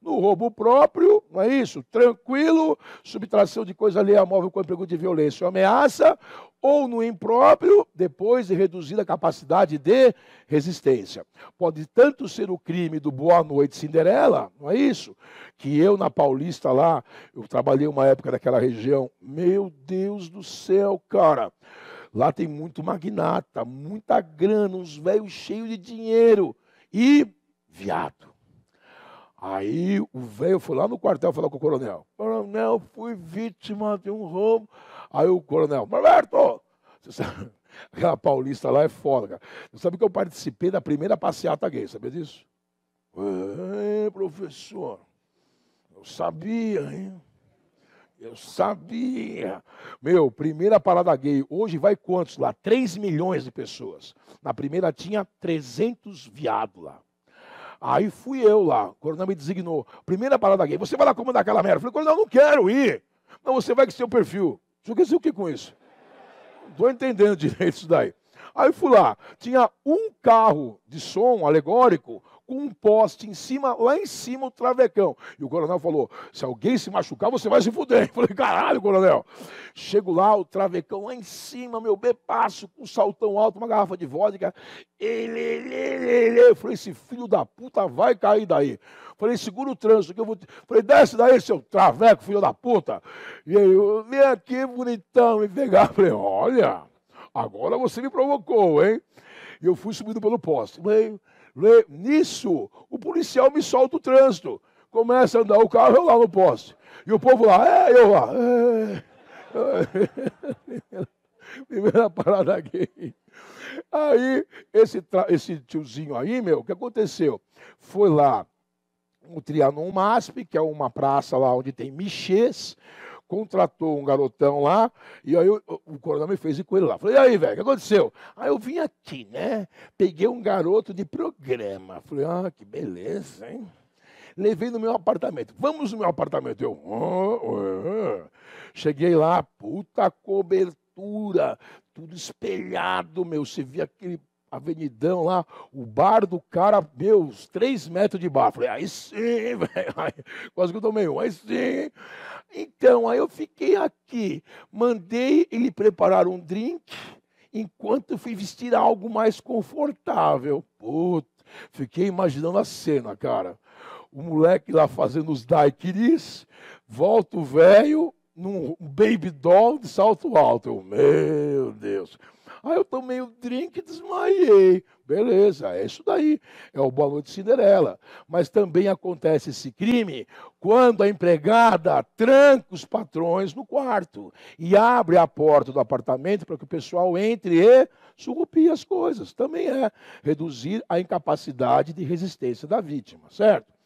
no roubo próprio, não é isso? Tranquilo, subtração de coisa alheia móvel com emprego de violência ou ameaça, ou no impróprio, depois de reduzida a capacidade de resistência. Pode tanto ser o crime do Boa Noite Cinderela, não é isso? Que eu na Paulista lá, eu trabalhei uma época naquela região, meu Deus do céu, cara. Lá tem muito magnata, muita grana, uns velhos cheios de dinheiro e viado. Aí o velho foi lá no quartel falar com o coronel. Coronel, fui vítima de um roubo. Aí o coronel, Roberto, aquela paulista lá é foda, Não Você sabe que eu participei da primeira passeata gay, sabia disso? É, professor, eu sabia, hein? Eu sabia. Meu, primeira parada gay. Hoje vai quantos lá? 3 milhões de pessoas. Na primeira tinha 300 viado lá. Aí fui eu lá, o coronel me designou. Primeira parada gay, você vai lá comandar aquela merda. Eu falei, coronel, não quero ir. Não, você vai com seu perfil. Você quer dizer o que com isso? Não estou entendendo direito isso daí. Aí fui lá, tinha um carro de som alegórico com um poste em cima, lá em cima, o travecão. E o coronel falou: se alguém se machucar, você vai se fuder. Eu falei, caralho, coronel. Chego lá, o travecão lá em cima, meu passo com um saltão alto, uma garrafa de vodka. Ele, ele, ele, ele. Eu falei, esse filho da puta vai cair daí. falei, segura o trânsito que eu vou. Te... Falei, desce daí, seu traveco, filho da puta. E aí, eu, vem aqui, bonitão, me pegar. falei, olha, agora você me provocou, hein? E eu fui subindo pelo poste. Meio Nisso, o policial me solta o trânsito. Começa a andar o carro, eu lá no poste. E o povo lá, é, eu lá. É. Primeira parada aqui. Aí, esse, esse tiozinho aí, meu, o que aconteceu? Foi lá no Trianon MASP, que é uma praça lá onde tem michês contratou um garotão lá, e aí o, o coronel me fez ir com ele lá. Falei, e aí, velho, o que aconteceu? Aí eu vim aqui, né? Peguei um garoto de programa. Falei, ah, que beleza, hein? Levei no meu apartamento. Vamos no meu apartamento. Eu, oh, oh. cheguei lá, puta cobertura, tudo espelhado, meu. Você via aquele avenidão lá, o bar do cara, meu, uns três metros de bar. Falei, aí sim, velho. Quase que eu tomei um, aí sim. Então, aí eu fiquei aqui, mandei ele preparar um drink, enquanto fui vestir algo mais confortável. Puta, fiquei imaginando a cena, cara. O moleque lá fazendo os daiquiris, volta o velho num baby doll de salto alto. Eu, meu Deus. Ah, eu tomei o um drink e desmaiei. Beleza, é isso daí. É o Boa Noite Cinderela. Mas também acontece esse crime quando a empregada tranca os patrões no quarto e abre a porta do apartamento para que o pessoal entre e surrupie as coisas. Também é reduzir a incapacidade de resistência da vítima, certo?